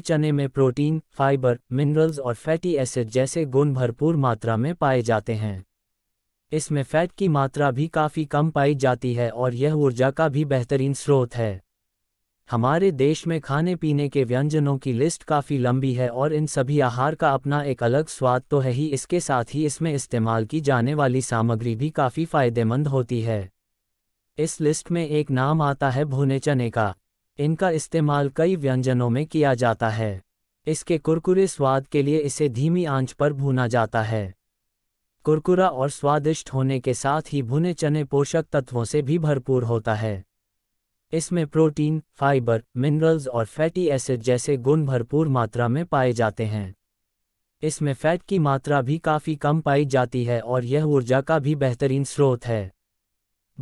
चने में protein fibre minerals और फैटी एसिड जैसे गुण भरपूर मात्रा में पाए जाते हैं इसमें फैट की मात्रा भी काफ़ी कम पाई जाती है और यह ऊर्जा का भी बेहतरीन स्रोत है हमारे देश में खाने पीने के व्यंजनों की लिस्ट काफ़ी लंबी है और इन सभी आहार का अपना एक अलग स्वाद तो है ही इसके साथ ही इसमें इस्तेमाल की जाने वाली सामग्री भी काफ़ी फ़ायदेमंद होती है इस लिस्ट में एक नाम आता है भुने चने का इनका इस्तेमाल कई व्यंजनों में किया जाता है इसके कुरकुरे स्वाद के लिए इसे धीमी आंच पर भूना जाता है कुरकुरा और स्वादिष्ट होने के साथ ही भुने चने पोषक तत्वों से भी भरपूर होता है इसमें प्रोटीन फाइबर मिनरल्स और फैटी एसिड जैसे गुण भरपूर मात्रा में पाए जाते हैं इसमें फैट की मात्रा भी काफ़ी कम पाई जाती है और यह ऊर्जा का भी बेहतरीन स्रोत है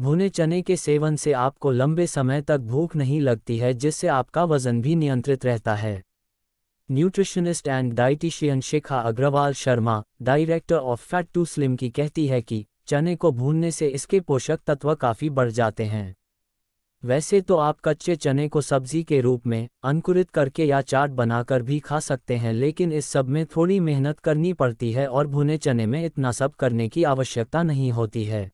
भुने चने के सेवन से आपको लंबे समय तक भूख नहीं लगती है जिससे आपका वजन भी नियंत्रित रहता है nutritionist and dietitian Shikha Agarwal Sharma director of fat to slim की कहती है कि चने को भूनने से इसके पोषक तत्व काफ़ी बढ़ जाते हैं वैसे तो आप कच्चे चने को सब्जी के रूप में अंकुरित करके या चाट बनाकर भी खा सकते हैं लेकिन इस सब में थोड़ी मेहनत करनी पड़ती है और भुने चने में इतना सब करने की आवश्यकता नहीं होती है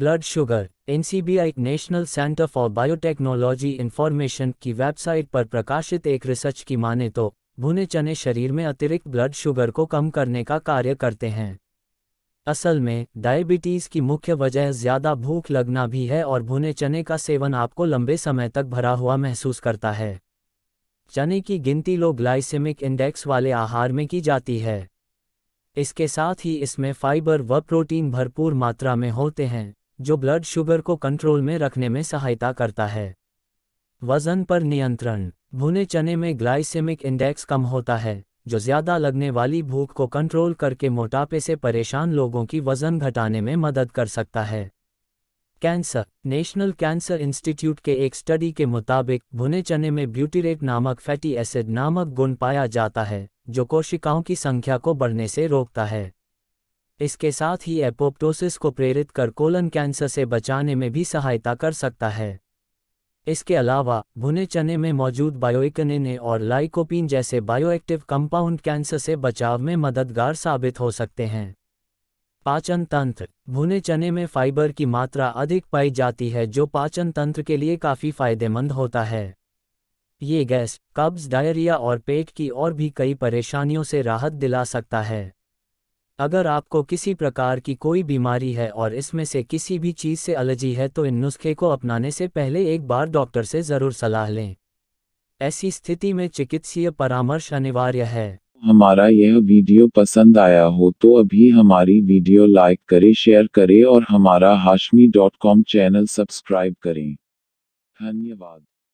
blood sugar NCBI national centre for biotechnology information की वेबसाइट पर प्रकाशित एक रिसर्च की माने तो भुने चने शरीर में अतिरिक्त ब्लड शुगर को कम करने का कार्य करते हैं असल में डायबिटीज़ की मुख्य वजह ज़्यादा भूख लगना भी है और भुने चने का सेवन आपको लंबे समय तक भरा हुआ महसूस करता है चने की गिनती लो ग्लाइसेमिक इंडेक्स वाले आहार में की जाती है इसके साथ ही इसमें फाइबर व प्रोटीन भरपूर मात्रा में होते हैं जो ब्लड शुगर को कंट्रोल में रखने में सहायता करता है वजन पर नियंत्रण भुने चने में ग्लाइसेमिक इंडेक्स कम होता है जो ज्यादा लगने वाली भूख को कंट्रोल करके मोटापे से परेशान लोगों की वजन घटाने में मदद कर सकता है कैंसर नेशनल कैंसर इंस्टीट्यूट के एक स्टडी के मुताबिक भुने चने में ब्यूटीरेट नामक फैटी एसिड नामक गुण पाया जाता है जो कोशिकाओं की संख्या को बढ़ने से रोकता है इसके साथ ही एपोप्टोसिस को प्रेरित कर कोलन कैंसर से बचाने में भी सहायता कर सकता है इसके अलावा भुने चने में मौजूद बायोइकनिन और लाइकोपिन जैसे बायोएक्टिव कंपाउंड कैंसर से बचाव में मददगार साबित हो सकते हैं पाचन तंत्र भुने चने में फाइबर की मात्रा अधिक पाई जाती है जो पाचन तंत्र के लिए काफ़ी फायदेमंद होता है ये गैस कब्ज डायरिया और पेट की और भी कई परेशानियों से राहत दिला सकता है अगर आपको किसी प्रकार की कोई बीमारी है और इसमें से किसी भी चीज़ से एलर्जी है तो इन नुस्खे को अपनाने से पहले एक बार डॉक्टर से ज़रूर सलाह लें ऐसी स्थिति में चिकित्सीय परामर्श अनिवार्य है हमारा यह वीडियो पसंद आया हो तो अभी हमारी वीडियो लाइक करें शेयर करें और हमारा Hashmi dot com channel subscribe करें धन्यवाद